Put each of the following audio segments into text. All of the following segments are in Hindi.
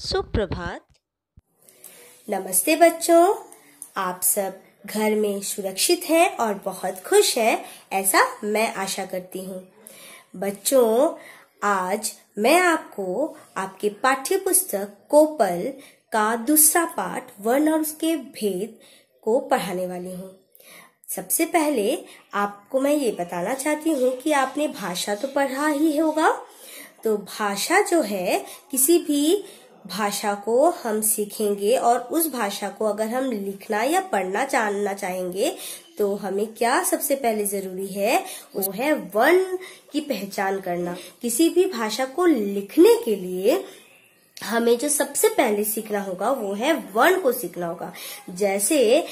सुप्रभात नमस्ते बच्चों आप सब घर में सुरक्षित हैं और बहुत खुश हैं ऐसा मैं आशा करती हूँ बच्चों आज मैं आपको आपके पाठ्य पुस्तक कोपल का दूसरा पाठ वर्ण और उसके भेद को पढ़ाने वाली हूँ सबसे पहले आपको मैं ये बताना चाहती हूँ कि आपने भाषा तो पढ़ा ही होगा तो भाषा जो है किसी भी भाषा को हम सीखेंगे और उस भाषा को अगर हम लिखना या पढ़ना जानना चाहेंगे तो हमें क्या सबसे पहले जरूरी है वो है वर्ण की पहचान करना किसी भी भाषा को लिखने के लिए हमें जो सबसे पहले सीखना होगा वो है वर्ण को सीखना होगा जैसे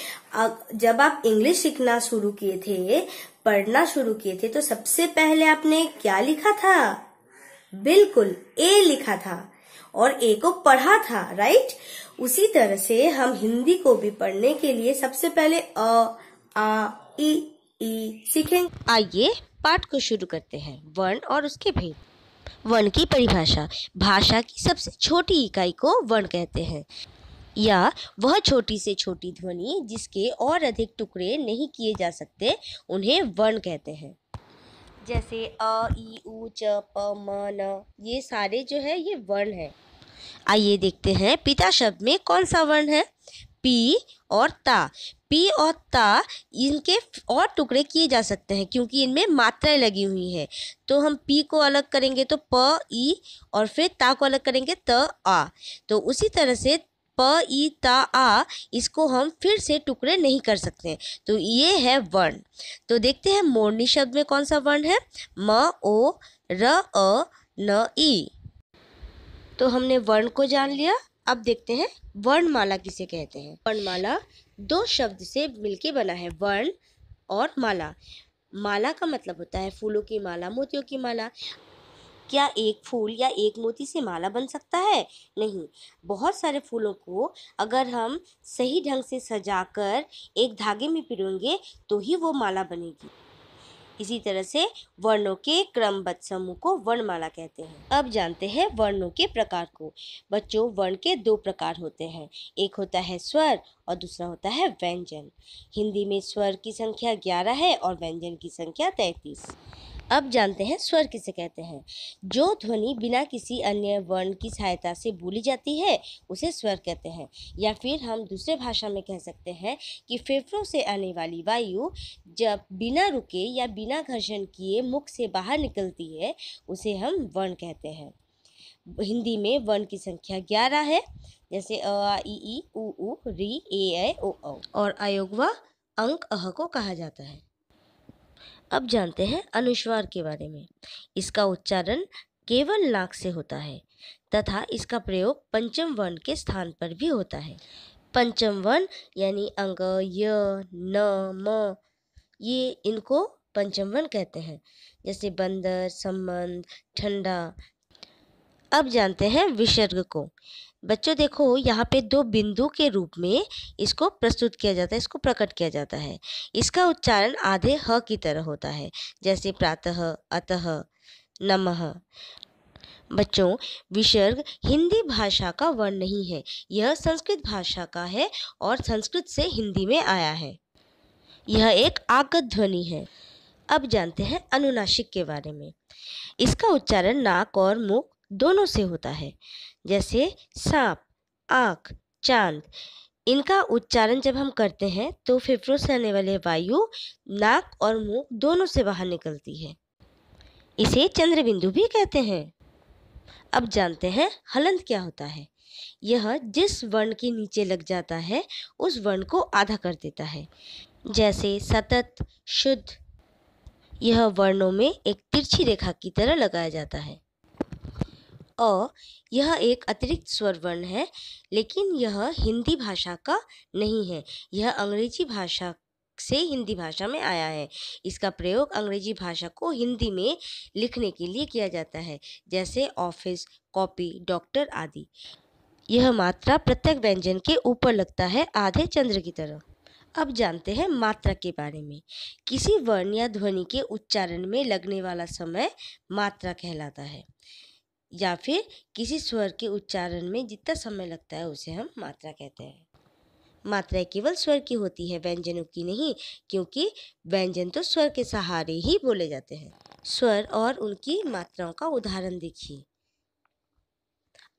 जब आप इंग्लिश सीखना शुरू किए थे पढ़ना शुरू किए थे तो सबसे पहले आपने क्या लिखा था बिल्कुल ए लिखा था और ए को पढ़ा था राइट उसी तरह से हम हिंदी को भी पढ़ने के लिए सबसे पहले अ आ ई ई सीखेंगे आइए पाठ को शुरू करते हैं वर्ण और उसके भेद वर्ण की परिभाषा भाषा की सबसे छोटी इकाई को वर्ण कहते हैं या वह छोटी से छोटी ध्वनि जिसके और अधिक टुकड़े नहीं किए जा सकते उन्हें वर्ण कहते हैं जैसे अ ई उ च प म न ये सारे जो है ये वर्ण है आइए देखते हैं पिता शब्द में कौन सा वर्ण है पी और ता पी और ता इनके और टुकड़े किए जा सकते हैं क्योंकि इनमें मात्राएं लगी हुई हैं तो हम पी को अलग करेंगे तो प ई और फिर ता को अलग करेंगे त आ तो उसी तरह से प ई ता आ इसको हम फिर से टुकड़े नहीं कर सकते तो ये है वर्ण तो देखते हैं मोरनी शब्द में कौन सा वर्ण है म ओ र अ न ई तो हमने वर्ण को जान लिया अब देखते हैं वर्णमाला किसे कहते हैं वर्णमाला दो शब्द से मिलके बना है वर्ण और माला माला का मतलब होता है फूलों की माला मोतियों की माला क्या एक फूल या एक मोती से माला बन सकता है नहीं बहुत सारे फूलों को अगर हम सही ढंग से सजाकर एक धागे में पिरोएंगे तो ही वो माला बनेगी इसी तरह से वर्णों के क्रमबद्ध समूह को वर्णमाला कहते हैं अब जानते हैं वर्णों के प्रकार को बच्चों वर्ण के दो प्रकार होते हैं एक होता है स्वर और दूसरा होता है व्यंजन हिंदी में स्वर की संख्या ग्यारह है और व्यंजन की संख्या तैंतीस अब जानते हैं स्वर किसे कहते हैं जो ध्वनि बिना किसी अन्य वर्ण की सहायता से बोली जाती है उसे स्वर कहते हैं या फिर हम दूसरे भाषा में कह सकते हैं कि फेफड़ों से आने वाली वायु जब बिना रुके या बिना घर्षण किए मुख से बाहर निकलती है उसे हम वर्ण कहते हैं हिंदी में वर्ण की संख्या ग्यारह है जैसे अ ई उ री ए ओ और अयोगवा अंक अह को कहा जाता है अब जानते हैं अनुस्वार के बारे में इसका उच्चारण केवल नाक से होता है तथा इसका प्रयोग पंचम वर्ण के स्थान पर भी होता है पंचम वर्ण यानी अंग य न म ये इनको पंचम वर्ण कहते हैं जैसे बंदर संबंध ठंडा अब जानते हैं विसर्ग को बच्चों देखो यहाँ पे दो बिंदु के रूप में इसको प्रस्तुत किया जाता है इसको प्रकट किया जाता है इसका उच्चारण आधे ह की तरह होता है जैसे प्रातः अतः नमः बच्चों विसर्ग हिंदी भाषा का वर्ण नहीं है यह संस्कृत भाषा का है और संस्कृत से हिंदी में आया है यह एक आगत ध्वनि है अब जानते हैं अनुनाशिक के बारे में इसका उच्चारण नाक और मुख दोनों से होता है जैसे सांप आँख चांद इनका उच्चारण जब हम करते हैं तो फेफड़ों से आने वाले वायु नाक और मुंह दोनों से बाहर निकलती है इसे चंद्रबिंदु भी कहते हैं अब जानते हैं हलंत क्या होता है यह जिस वर्ण के नीचे लग जाता है उस वर्ण को आधा कर देता है जैसे सतत शुद्ध यह वर्णों में एक तिरछी रेखा की तरह लगाया जाता है अ यह एक अतिरिक्त स्वर वर्ण है लेकिन यह हिंदी भाषा का नहीं है यह अंग्रेजी भाषा से हिंदी भाषा में आया है इसका प्रयोग अंग्रेजी भाषा को हिंदी में लिखने के लिए किया जाता है जैसे ऑफिस कॉपी डॉक्टर आदि यह मात्रा प्रत्येक व्यंजन के ऊपर लगता है आधे चंद्र की तरह अब जानते हैं मात्रा के बारे में किसी वर्ण या ध्वनि के उच्चारण में लगने वाला समय मात्रा कहलाता है या फिर किसी स्वर के उच्चारण में जितना समय लगता है उसे हम मात्रा कहते हैं मात्राएं केवल स्वर की होती है व्यंजनों की नहीं क्योंकि व्यंजन तो स्वर के सहारे ही बोले जाते हैं स्वर और उनकी मात्राओं का उदाहरण देखिए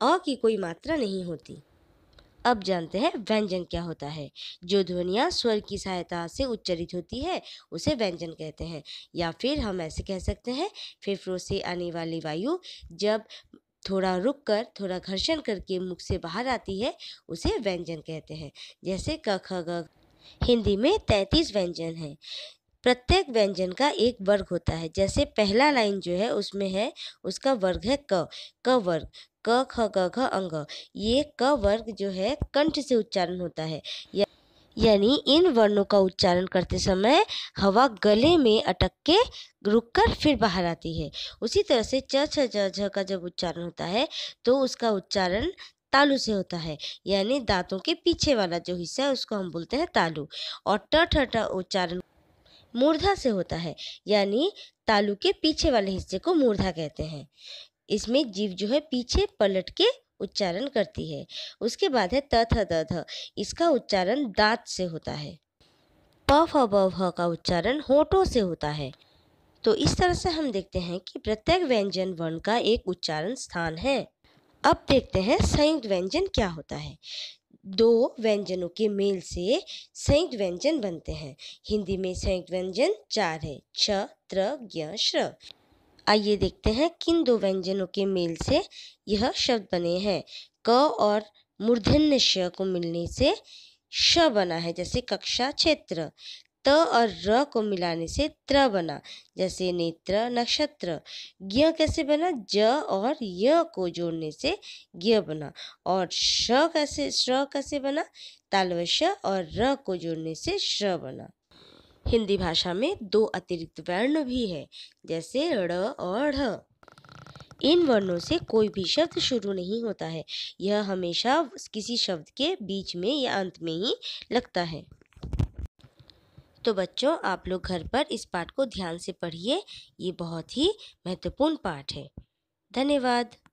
अ की कोई मात्रा नहीं होती अब जानते हैं व्यंजन क्या होता है जो ध्वनिया स्वर की सहायता से उच्चरित होती है उसे व्यंजन कहते हैं या फिर हम ऐसे कह सकते हैं फेफड़ों से आने वाली वायु जब थोड़ा रुक कर थोड़ा घर्षण करके मुख से बाहर आती है उसे व्यंजन कहते हैं जैसे क ख ग हिंदी में तैंतीस व्यंजन हैं प्रत्येक व्यंजन का एक वर्ग होता है जैसे पहला लाइन जो है उसमें है उसका वर्ग है क क वर्ग क ख ग घ अंग ये क वर्ग जो है कंठ से उच्चारण होता है या यानी इन वर्णों का उच्चारण करते समय हवा गले में अटक के रुक कर फिर बाहर आती है उसी तरह से च छ झ का जब उच्चारण होता है तो उसका उच्चारण तालु से होता है यानी दांतों के पीछे वाला जो हिस्सा है उसको हम बोलते हैं तालु और ट ठ उच्चारण मूर्धा से होता है यानी तालु के पीछे वाले हिस्से को मूर्धा कहते हैं इसमें जीव जो है पीछे पलट के उच्चारण करती है उसके बाद है तथ दध इसका उच्चारण दांत से होता है प फ का उच्चारण होठों से होता है तो इस तरह से हम देखते हैं कि प्रत्येक व्यंजन वर्ण का एक उच्चारण स्थान है अब देखते हैं संयुक्त व्यंजन क्या होता है दो व्यंजनों के मेल से संयुक्त व्यंजन बनते हैं हिंदी में संयुक्त व्यंजन चार है छ त्र ज्ञ श्र आइए देखते हैं किन दो व्यंजनों के मेल से यह शब्द बने हैं क और मूर्धन्य श को मिलने से श बना है जैसे कक्षा क्षेत्र त और र को मिलाने से त्र बना जैसे नेत्र नक्षत्र ज्ञ कैसे बना ज और य को जोड़ने से ज्ञ बना और श कैसे श्र कैसे बना तालवश और र को जोड़ने से श्र बना हिंदी भाषा में दो अतिरिक्त वर्ण भी है जैसे ड़ और ढ इन वर्णों से कोई भी शब्द शुरू नहीं होता है यह हमेशा किसी शब्द के बीच में या अंत में ही लगता है तो बच्चों आप लोग घर पर इस पाठ को ध्यान से पढ़िए ये बहुत ही महत्वपूर्ण पाठ है धन्यवाद